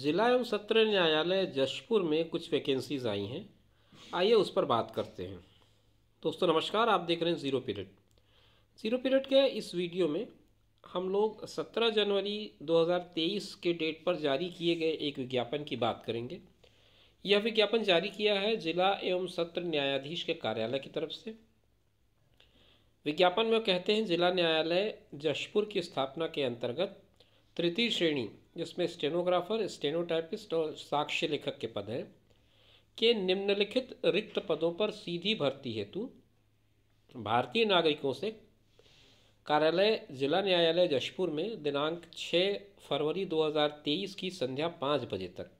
जिला एवं सत्र न्यायालय जशपुर में कुछ वैकेंसीज आई हैं आइए उस पर बात करते हैं दोस्तों नमस्कार आप देख रहे हैं ज़ीरो पीरियड ज़ीरो पीरियड के इस वीडियो में हम लोग 17 जनवरी 2023 के डेट पर जारी किए गए एक विज्ञापन की बात करेंगे यह विज्ञापन जारी किया है जिला एवं सत्र न्यायाधीश के कार्यालय की तरफ से विज्ञापन में कहते हैं जिला न्यायालय जशपुर की स्थापना के अंतर्गत तृतीय श्रेणी जिसमें स्टेनोग्राफर स्टेनोटाइपिस्ट और साक्ष्य लेखक के पद हैं के निम्नलिखित रिक्त पदों पर सीधी भर्ती हेतु भारतीय नागरिकों से कार्यालय जिला न्यायालय जशपुर में दिनांक 6 फरवरी 2023 की संध्या पाँच बजे तक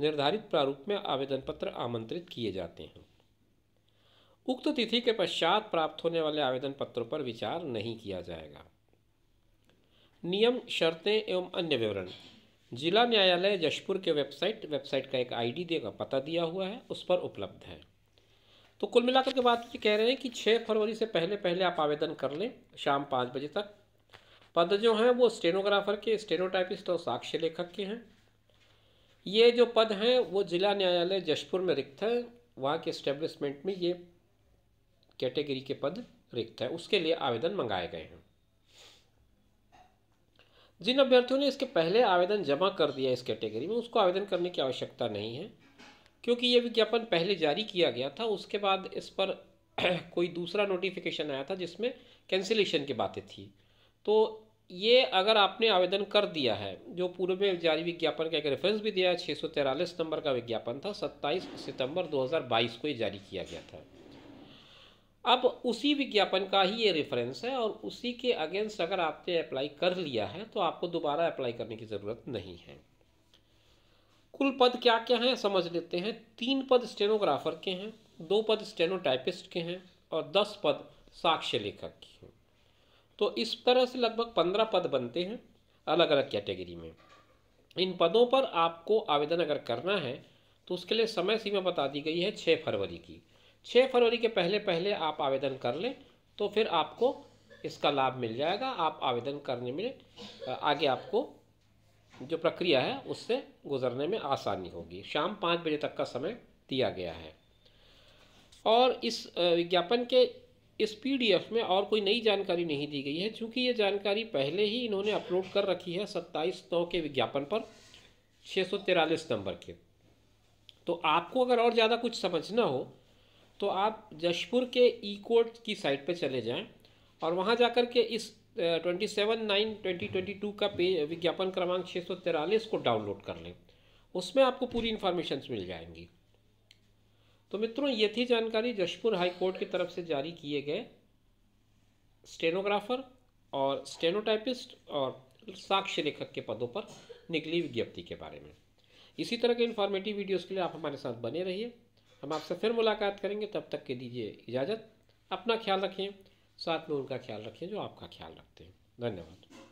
निर्धारित प्रारूप में आवेदन पत्र आमंत्रित किए जाते हैं उक्त तिथि के पश्चात प्राप्त होने वाले आवेदन पत्रों पर विचार नहीं किया जाएगा नियम शर्तें एवं अन्य विवरण जिला न्यायालय जशपुर के वेबसाइट वेबसाइट का एक आईडी देगा पता दिया हुआ है उस पर उपलब्ध है तो कुल मिलाकर के बात ये कह रहे हैं कि 6 फरवरी से पहले पहले आप आवेदन कर लें शाम पाँच बजे तक पद जो हैं वो स्टेनोग्राफर के स्टेनोटाइपिस्ट और साक्ष्य लेखक के हैं ये जो पद हैं वो जिला न्यायालय जशपुर में रिक्त है वहाँ के इस्टेब्लिशमेंट में ये कैटेगरी के पद रिक्त है उसके लिए आवेदन मंगाए गए हैं जिन अभ्यर्थियों ने इसके पहले आवेदन जमा कर दिया इस कैटेगरी में उसको आवेदन करने की आवश्यकता नहीं है क्योंकि ये विज्ञापन पहले जारी किया गया था उसके बाद इस पर कोई दूसरा नोटिफिकेशन आया था जिसमें कैंसिलेशन की बातें थी तो ये अगर आपने आवेदन कर दिया है जो पूर्व में जारी विज्ञापन का एक रेफरेंस भी दिया है छः नंबर का विज्ञापन था 27 सितंबर 2022 को ये जारी किया गया था अब उसी विज्ञापन का ही ये रेफरेंस है और उसी के अगेंस्ट अगर आपने अप्लाई कर लिया है तो आपको दोबारा अप्लाई करने की ज़रूरत नहीं है कुल पद क्या क्या हैं समझ लेते हैं तीन पद स्टेनोग्राफर के हैं दो पद स्टेनोटाइपिस्ट के हैं और दस पद साक्ष्य लेखक के हैं तो इस तरह से लगभग पंद्रह पद बनते हैं अलग अलग कैटेगरी में इन पदों पर आपको आवेदन अगर करना है तो उसके लिए समय सीमा बता दी गई है छः फरवरी की छः फरवरी के पहले पहले आप आवेदन कर लें तो फिर आपको इसका लाभ मिल जाएगा आप आवेदन करने में आगे आपको जो प्रक्रिया है उससे गुजरने में आसानी होगी शाम पाँच बजे तक का समय दिया गया है और इस विज्ञापन के इस पीडीएफ में और कोई नई जानकारी नहीं दी गई है क्योंकि ये जानकारी पहले ही इन्होंने अपलोड कर रखी है सत्ताईस नौ के विज्ञापन पर छः सौ तिरालीस नंबर के तो आपको अगर और ज़्यादा कुछ समझना हो तो आप जशपुर के ई कोर्ट की साइट पर चले जाएं और वहाँ जाकर के इस twenty seven nine twenty twenty two का पे विज्ञापन क्रमांक छः सौ तिरालीस को डाउनलोड कर लें उसमें आपको पूरी इन्फॉर्मेशन मिल जाएंगी तो मित्रों ये थी जानकारी जशपुर हाई कोर्ट की तरफ से जारी किए गए स्टेनोग्राफर और स्टेनोटाइपिस्ट और साक्ष्य लेखक के पदों पर निकली विज्ञप्ति के बारे में इसी तरह के इन्फॉर्मेटिव वीडियोज़ के लिए आप हमारे साथ बने रहिए हम आपसे फिर मुलाकात करेंगे तब तक के दीजिए इजाज़त अपना ख्याल रखें साथ में उनका ख्याल रखें जो आपका ख्याल रखते हैं धन्यवाद